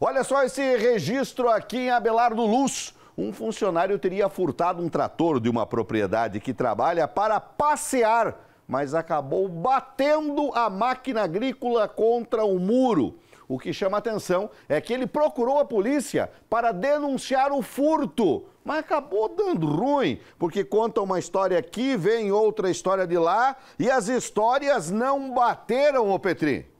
Olha só esse registro aqui em Abelardo Luz. Um funcionário teria furtado um trator de uma propriedade que trabalha para passear, mas acabou batendo a máquina agrícola contra o muro. O que chama atenção é que ele procurou a polícia para denunciar o furto, mas acabou dando ruim, porque conta uma história aqui, vem outra história de lá, e as histórias não bateram, ô Petri.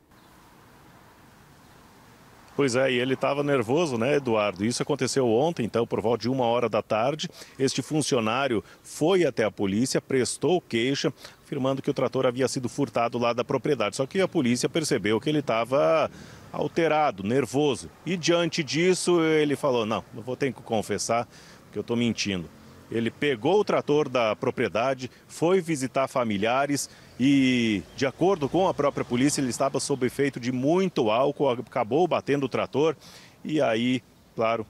Pois é, e ele estava nervoso, né, Eduardo? Isso aconteceu ontem, então, por volta de uma hora da tarde. Este funcionário foi até a polícia, prestou queixa, afirmando que o trator havia sido furtado lá da propriedade. Só que a polícia percebeu que ele estava alterado, nervoso. E diante disso, ele falou: Não, não vou ter que confessar, porque eu estou mentindo. Ele pegou o trator da propriedade, foi visitar familiares e, de acordo com a própria polícia, ele estava sob efeito de muito álcool, acabou batendo o trator e aí, claro,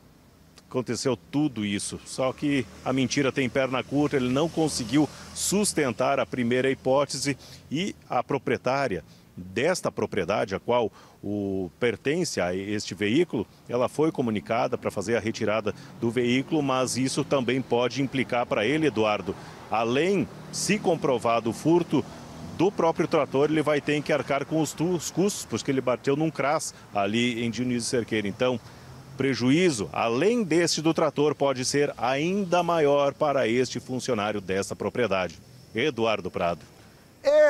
aconteceu tudo isso. Só que a mentira tem perna curta, ele não conseguiu sustentar a primeira hipótese e a proprietária desta propriedade a qual o, pertence a este veículo, ela foi comunicada para fazer a retirada do veículo, mas isso também pode implicar para ele, Eduardo, além, se comprovado o furto, do próprio trator, ele vai ter que arcar com os, custos, porque ele bateu num cras ali em Dionísio Cerqueira. Então, prejuízo, além deste do trator, pode ser ainda maior para este funcionário desta propriedade. Eduardo Prado.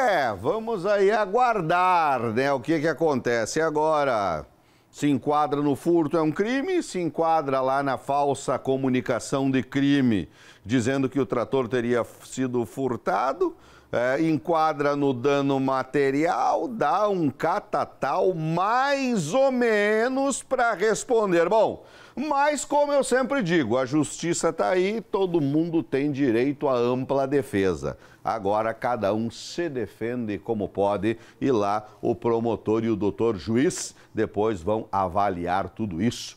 É, vamos aí aguardar, né? O que que acontece agora? Se enquadra no furto é um crime, se enquadra lá na falsa comunicação de crime, dizendo que o trator teria sido furtado é, enquadra no dano material, dá um catatal mais ou menos para responder. Bom, mas como eu sempre digo, a justiça está aí, todo mundo tem direito à ampla defesa. Agora cada um se defende como pode e lá o promotor e o doutor juiz depois vão avaliar tudo isso.